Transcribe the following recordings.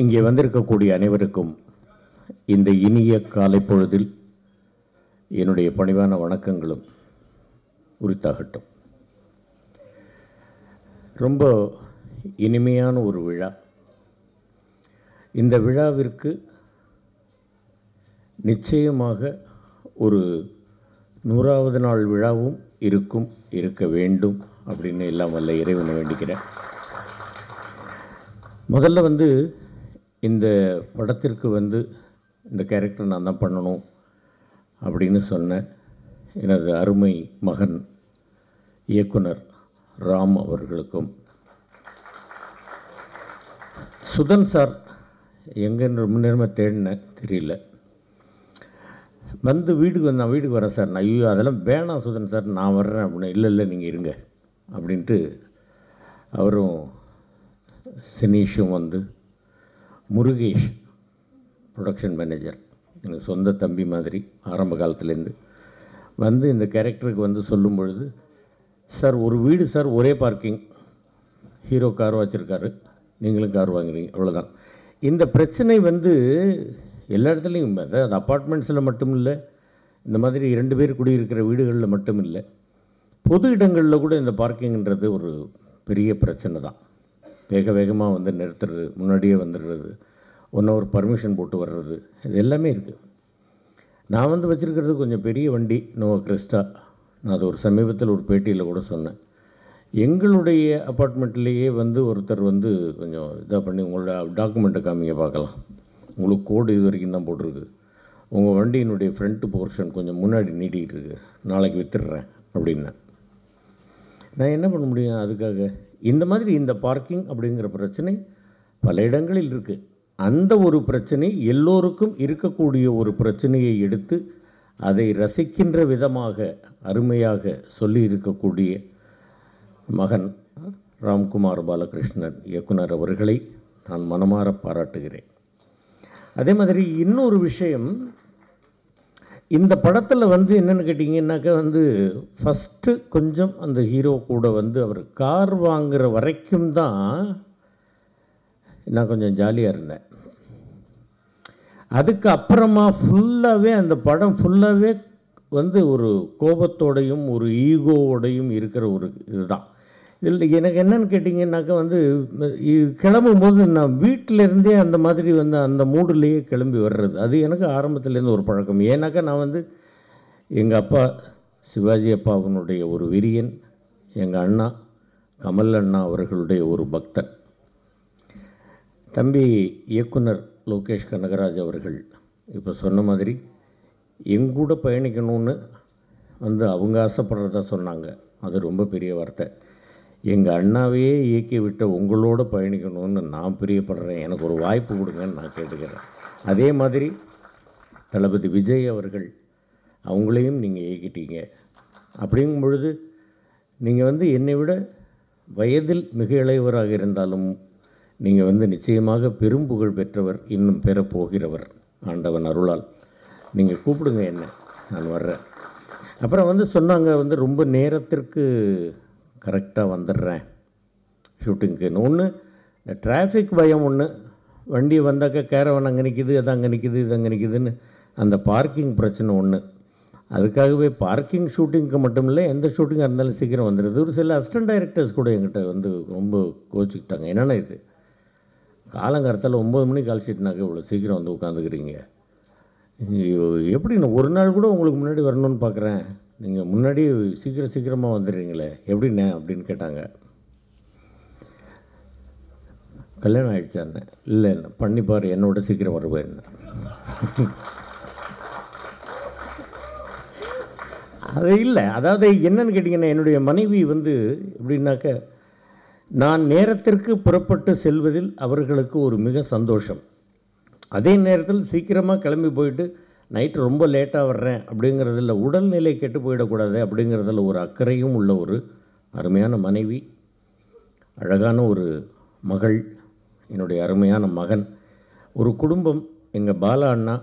இங்கே வந்திருக்கக்கூடிய அனைவருக்கும் இந்த இனிய காலை பொழுதில் என்னுடைய பணிவான வணக்கங்களும் உரித்தாகட்டும் ரொம்ப இனிமையான ஒரு விழா இந்த விழாவிற்கு நிச்சயமாக ஒரு நூறாவது நாள் விழாவும் இருக்கும் இருக்க வேண்டும் அப்படின்னு எல்லாம் வல்ல இறைவனை வேண்டிக்கிறேன் முதல்ல வந்து இந்த படத்திற்கு வந்து இந்த கேரக்டர் நான் தான் பண்ணணும் அப்படின்னு சொன்ன எனது அருமை மகன் இயக்குனர் ராம் அவர்களுக்கும் சுதன் சார் எங்கேன்னு ரொம்ப நேரமாக தேடினேன் தெரியல வந்து வீட்டுக்கு வந்து நான் வீட்டுக்கு வரேன் சார் நான் ஐயோ அதெல்லாம் வேணாம் சுதன் சார் நான் வர்றேன் அப்படின்னு இல்லை இல்லை நீங்கள் இருங்க அப்படின்ட்டு அவரும் சினிஷும் வந்து முருகேஷ் ப்ரொடக்ஷன் மேனேஜர் எனக்கு சொந்த தம்பி மாதிரி ஆரம்ப காலத்துலேருந்து வந்து இந்த கேரக்டருக்கு வந்து சொல்லும் பொழுது சார் ஒரு வீடு சார் ஒரே பார்க்கிங் ஹீரோ கார் வச்சுருக்காரு நீங்களும் கார் வாங்குறீங்க அவ்வளோதான் இந்த பிரச்சனை வந்து எல்லா இடத்துலையும் அதாவது அப்பார்ட்மெண்ட்ஸில் மட்டும் இல்லை இந்த மாதிரி ரெண்டு பேர் குடியிருக்கிற வீடுகளில் மட்டும் இல்லை பொது இடங்களில் கூட இந்த பார்க்கிங்கிறது ஒரு பெரிய பிரச்சனை தான் வேக வேகமாக வந்து நிறுத்துறது முன்னாடியே வந்துடுறது ஒன் ஒரு பர்மிஷன் போட்டு வர்றது இது எல்லாமே இருக்குது நான் வந்து வச்சுருக்கிறது கொஞ்சம் பெரிய வண்டி நோவா கிறிஸ்டா நான் அது ஒரு சமீபத்தில் ஒரு பேட்டியில் கூட சொன்னேன் எங்களுடைய அப்பார்ட்மெண்ட்லேயே வந்து ஒருத்தர் வந்து கொஞ்சம் இதாக பண்ணி உங்களோட டாக்குமெண்ட்டை காமிங்க பார்க்கலாம் உங்களுக்கு கோடு இது வரைக்கும் தான் போட்டிருக்கு உங்கள் வண்டியினுடைய ஃப்ரண்ட்டு போர்ஷன் கொஞ்சம் முன்னாடி நீட்டிகிட்டு இருக்கு நாளைக்கு விற்றுடுறேன் அப்படின்னேன் நான் என்ன பண்ண முடியும் அதுக்காக இந்த மாதிரி இந்த பார்க்கிங் அப்படிங்கிற பிரச்சனை பல இடங்களில் இருக்குது அந்த ஒரு பிரச்சனை எல்லோருக்கும் இருக்கக்கூடிய ஒரு பிரச்சனையை எடுத்து அதை ரசிக்கின்ற விதமாக அருமையாக சொல்லி இருக்கக்கூடிய மகன் ராம்குமார் பாலகிருஷ்ணன் இயக்குனர் அவர்களை நான் மனமாற பாராட்டுகிறேன் அதே மாதிரி இன்னொரு விஷயம் இந்த படத்தில் வந்து என்னென்னு கேட்டிங்கன்னாக்கா வந்து ஃபஸ்ட்டு கொஞ்சம் அந்த ஹீரோ கூட வந்து அவர் கார் வாங்குகிற வரைக்கும் தான் நான் கொஞ்சம் ஜாலியாக இருந்தேன் அதுக்கு அப்புறமா ஃபுல்லாகவே அந்த படம் ஃபுல்லாகவே வந்து ஒரு கோபத்தோடையும் ஒரு ஈகோவோடையும் இருக்கிற ஒரு இதுதான் இல்லை எனக்கு என்னென்னு கேட்டிங்கன்னாக்கா வந்து கிளம்பும் போது நான் வீட்டிலேருந்தே அந்த மாதிரி வந்து அந்த மூடுலேயே கிளம்பி வர்றது அது எனக்கு ஆரம்பத்துலேருந்து ஒரு பழக்கம் ஏன்னாக்கா நான் வந்து எங்கள் அப்பா சிவாஜி அப்பாவினுடைய ஒரு விரியன் எங்கள் அண்ணா கமல் அண்ணா அவர்களுடைய ஒரு பக்தன் தம்பி இயக்குனர் லோகேஷ் கனகராஜ் அவர்கள் இப்போ சொன்ன மாதிரி எங்கூட பயணிக்கணும்னு வந்து அவங்க ஆசைப்படுறதா சொன்னாங்க அது ரொம்ப பெரிய வார்த்தை எங்கள் அண்ணாவையே இயக்கிவிட்ட உங்களோடு பயணிக்கணும்னு நான் பிரியப்படுறேன் எனக்கு ஒரு வாய்ப்பு கொடுங்கன்னு நான் கேட்டுக்கிறேன் அதே மாதிரி தளபதி விஜய் அவர்கள் அவங்களையும் நீங்கள் இயக்கிட்டீங்க அப்படிங்கும் பொழுது நீங்கள் வந்து என்னை விட வயதில் மிக இளையவராக இருந்தாலும் நீங்கள் வந்து நிச்சயமாக பெரும் புகழ் பெற்றவர் இன்னும் பெறப்போகிறவர் ஆண்டவன் அருளால் நீங்கள் கூப்பிடுங்க என்ன நான் வர்றேன் அப்புறம் வந்து சொன்னாங்க வந்து ரொம்ப நேரத்திற்கு கரெக்டாக வந்துடுறேன் இன்னும் ஒன்று இந்த டிராஃபிக் பயம் ஒன்று வண்டி வந்தாக்க கேரவன் அங்கே நிற்கிது அது அங்கே நிற்கிது இது அங்கே நிற்கிதுன்னு அந்த பார்க்கிங் பிரச்சனை ஒன்று அதுக்காகவே பார்க்கிங் ஷூட்டிங்க்கு மட்டும் இல்லை எந்த ஷூட்டிங்காக இருந்தாலும் சீக்கிரம் வந்துடுது ஒரு சில அசிஸ்டன்ட் டைரக்டர்ஸ் கூட எங்கிட்ட வந்து ரொம்ப கோச்சிக்கிட்டாங்க என்னென்ன இது காலங்காரத்தில் ஒம்பது மணிக்கு கால் இவ்வளோ சீக்கிரம் வந்து உட்காந்துக்கிறீங்க எப்படி நான் ஒரு நாள் கூட உங்களுக்கு முன்னாடி வரணும்னு பார்க்குறேன் நீங்கள் முன்னாடி சீக்கிரம் சீக்கிரமாக வந்துடுறீங்களே எப்படிண்ணே அப்படின்னு கேட்டாங்க கல்யாணம் ஆகிடுச்சான்னு இல்லை என்ன பண்ணிப்பார் என்னோட சீக்கிரம் வருவேன் அது இல்லை அதாவது என்னன்னு கேட்டிங்கன்னா என்னுடைய மனைவி வந்து எப்படின்னாக்க நான் நேரத்திற்கு புறப்பட்டு செல்வதில் அவர்களுக்கு ஒரு மிக சந்தோஷம் அதே நேரத்தில் சீக்கிரமாக கிளம்பி போயிட்டு நைட்டு ரொம்ப லேட்டாக வர்றேன் அப்படிங்கிறதில் உடல்நிலை கெட்டு போயிடக்கூடாது அப்படிங்கிறதுல ஒரு அக்கறையும் உள்ள ஒரு அருமையான மனைவி அழகான ஒரு மகள் என்னுடைய அருமையான மகன் ஒரு குடும்பம் எங்கள் பாலா அண்ணா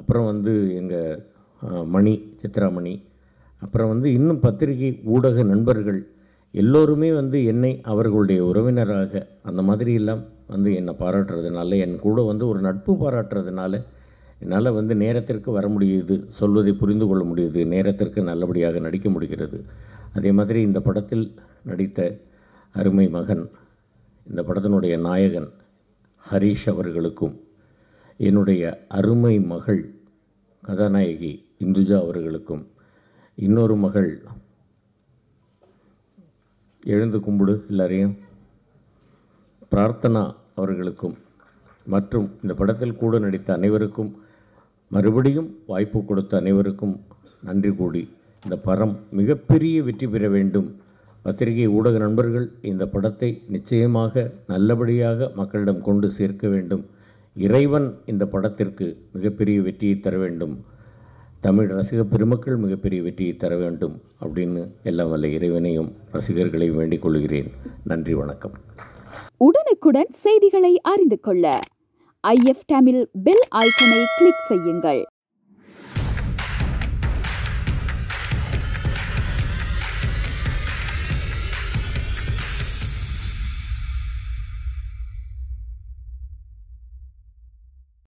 அப்புறம் வந்து எங்கள் மணி சித்ராமணி அப்புறம் வந்து இன்னும் பத்திரிகை ஊடக நண்பர்கள் எல்லோருமே வந்து என்னை அவர்களுடைய உறவினராக அந்த மாதிரியெல்லாம் வந்து என்னை பாராட்டுறதுனால என் கூட வந்து ஒரு நட்பு பாராட்டுறதுனால என்னால் வந்து நேரத்திற்கு வர முடியுது சொல்வதை புரிந்து கொள்ள முடியுது நேரத்திற்கு நல்லபடியாக நடிக்க முடிகிறது அதே மாதிரி இந்த படத்தில் நடித்த அருமை மகன் இந்த படத்தினுடைய நாயகன் ஹரீஷ் அவர்களுக்கும் என்னுடைய அருமை மகள் கதாநாயகி இந்துஜா அவர்களுக்கும் இன்னொரு மகள் எழுந்து கும்பிடு எல்லாரையும் பிரார்த்தனா அவர்களுக்கும் மற்றும் இந்த படத்தில் கூட நடித்த அனைவருக்கும் மறுபடியும் வாய்ப்பு கொடுத்த அனைவருக்கும் நன்றி கூடி இந்த படம் மிகப்பெரிய வெற்றி பெற வேண்டும் பத்திரிகை ஊடக நண்பர்கள் இந்த படத்தை நிச்சயமாக நல்லபடியாக மக்களிடம் கொண்டு சேர்க்க வேண்டும் இறைவன் இந்த படத்திற்கு மிகப்பெரிய வெற்றியை தர வேண்டும் தமிழ் ரசிக பெருமக்கள் மிகப்பெரிய வெற்றியை தர வேண்டும் அப்படின்னு எல்லாம் வல்ல இறைவனையும் ரசிகர்களையும் வேண்டிக் கொள்கிறேன் நன்றி வணக்கம் உடனுக்குடன் செய்திகளை அறிந்து கொள்ள ஐஎஃப் டேமில் பெல் ஐக்கனை கிளிக் செய்யுங்கள்